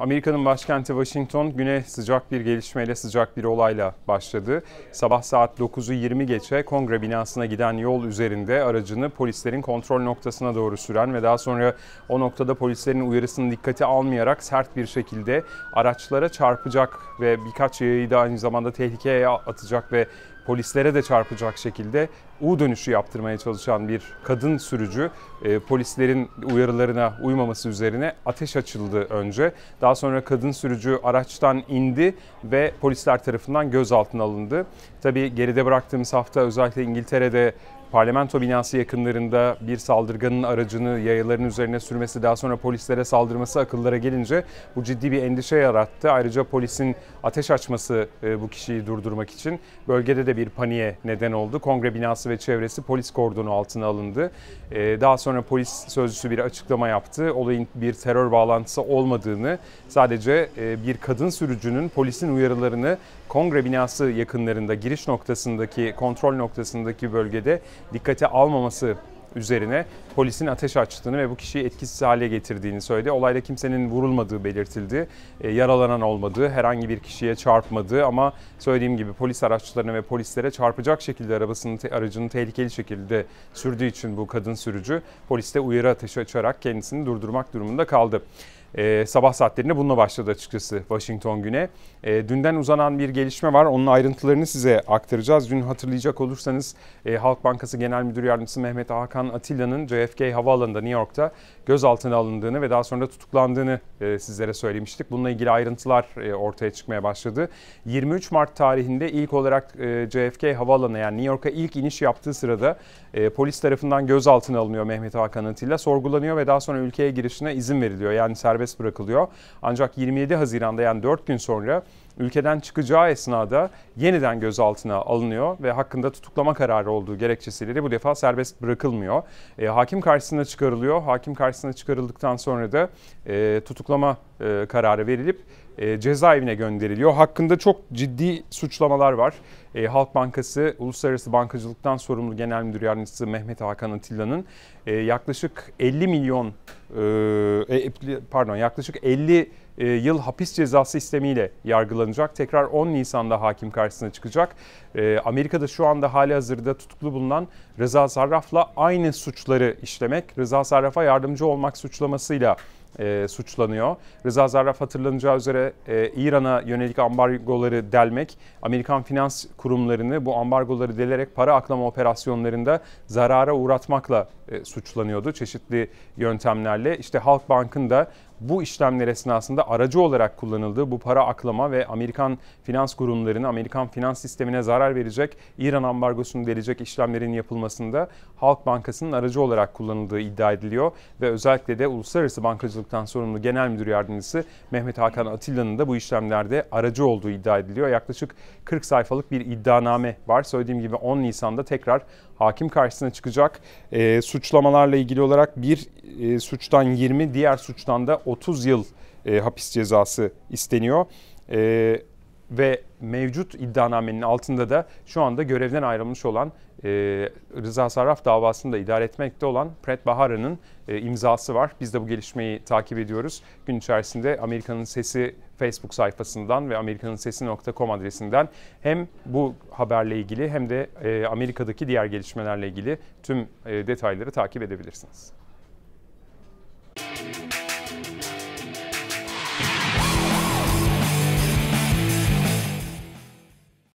Amerika'nın başkenti Washington güne sıcak bir gelişmeyle sıcak bir olayla başladı. Sabah saat 9'u 20 geçe kongre binasına giden yol üzerinde aracını polislerin kontrol noktasına doğru süren ve daha sonra o noktada polislerin uyarısını dikkate almayarak sert bir şekilde araçlara çarpacak ve birkaç yayı da aynı zamanda tehlikeye atacak ve polislere de çarpacak şekilde U dönüşü yaptırmaya çalışan bir kadın sürücü e, polislerin uyarılarına uymaması üzerine ateş açıldı önce. Daha sonra kadın sürücü araçtan indi ve polisler tarafından gözaltına alındı. Tabii geride bıraktığımız hafta özellikle İngiltere'de parlamento binası yakınlarında bir saldırganın aracını yayaların üzerine sürmesi daha sonra polislere saldırması akıllara gelince bu ciddi bir endişe yarattı. Ayrıca polisin ateş açması e, bu kişiyi durdurmak için bölgede de bir paniğe neden oldu. Kongre binası ve çevresi polis kordonu altına alındı. E, daha sonra polis sözcüsü bir açıklama yaptı. Olayın bir terör bağlantısı olmadığını sadece e, bir kadın sürücünün polisin uyarılarını kongre binası yakınlarında giriş noktasındaki kontrol noktasındaki bölgede dikkate almaması üzerine polisin ateş açtığını ve bu kişiyi etkisiz hale getirdiğini söyledi. Olayda kimsenin vurulmadığı belirtildi. E, yaralanan olmadığı, herhangi bir kişiye çarpmadığı ama söylediğim gibi polis araçlarına ve polislere çarpacak şekilde arabasını aracını tehlikeli şekilde sürdüğü için bu kadın sürücü poliste uyarı ateşi açarak kendisini durdurmak durumunda kaldı e, sabah saatlerinde bununla başladı açıkçası Washington güne. E, dünden uzanan bir gelişme var. Onun ayrıntılarını size aktaracağız. Dün hatırlayacak olursanız e, Halk Bankası Genel Müdür Yardımcısı Mehmet Hakan Atilla'nın JFK Havaalanı'nda New York'ta gözaltına alındığını ve daha sonra da tutuklandığını e, sizlere söylemiştik. Bununla ilgili ayrıntılar e, ortaya çıkmaya başladı. 23 Mart tarihinde ilk olarak e, JFK Havaalanı yani New York'a ilk iniş yaptığı sırada e, polis tarafından gözaltına alınıyor Mehmet Hakan Atilla. Sorgulanıyor ve daha sonra ülkeye girişine izin veriliyor. Yani serbest serbest bırakılıyor. Ancak 27 Haziran'da yani 4 gün sonra ülkeden çıkacağı esnada yeniden gözaltına alınıyor ve hakkında tutuklama kararı olduğu gerekçesiyle de bu defa serbest bırakılmıyor. E, hakim karşısına çıkarılıyor. Hakim karşısına çıkarıldıktan sonra da e, tutuklama e, kararı verilip e, cezaevine gönderiliyor. Hakkında çok ciddi suçlamalar var. E, Halk Bankası Uluslararası Bankacılıktan sorumlu Genel Müdür Yardımcısı Mehmet Hakan Atilla'nın e, yaklaşık 50 milyon pardon yaklaşık 50 yıl hapis cezası istemiyle yargılanacak. Tekrar 10 Nisan'da hakim karşısına çıkacak. Amerika'da şu anda hali hazırda tutuklu bulunan Rıza Sarraf'la aynı suçları işlemek, Rıza Sarraf'a yardımcı olmak suçlamasıyla e, suçlanıyor. Rıza Zarraf hatırlanacağı üzere e, İran'a yönelik ambargoları delmek, Amerikan finans kurumlarını bu ambargoları delerek para aklama operasyonlarında zarara uğratmakla e, suçlanıyordu çeşitli yöntemlerle. İşte Halk Bank'ın da bu işlemler esnasında aracı olarak kullanıldığı bu para aklama ve Amerikan finans kurumlarını, Amerikan finans sistemine zarar verecek, İran ambargosunu delecek işlemlerin yapılmasında Halk Bankası'nın aracı olarak kullanıldığı iddia ediliyor ve özellikle de Uluslararası Bankacılıktan sorumlu Genel Müdür Yardımcısı Mehmet Hakan Atilla'nın da bu işlemlerde aracı olduğu iddia ediliyor. Yaklaşık 40 sayfalık bir iddianame var. Söylediğim gibi 10 Nisan'da tekrar hakim karşısına çıkacak. E, suçlamalarla ilgili olarak bir e, suçtan 20, diğer suçtan da 30 yıl e, hapis cezası isteniyor. E, ve mevcut iddianamenin altında da şu anda görevden ayrılmış olan e, Rıza Sarraf davasını da idare etmekte olan Pret Bahara'nın e, imzası var. Biz de bu gelişmeyi takip ediyoruz. Gün içerisinde Amerika'nın Sesi Facebook sayfasından ve Amerika'nın amerikanınsesi.com adresinden hem bu haberle ilgili hem de e, Amerika'daki diğer gelişmelerle ilgili tüm e, detayları takip edebilirsiniz.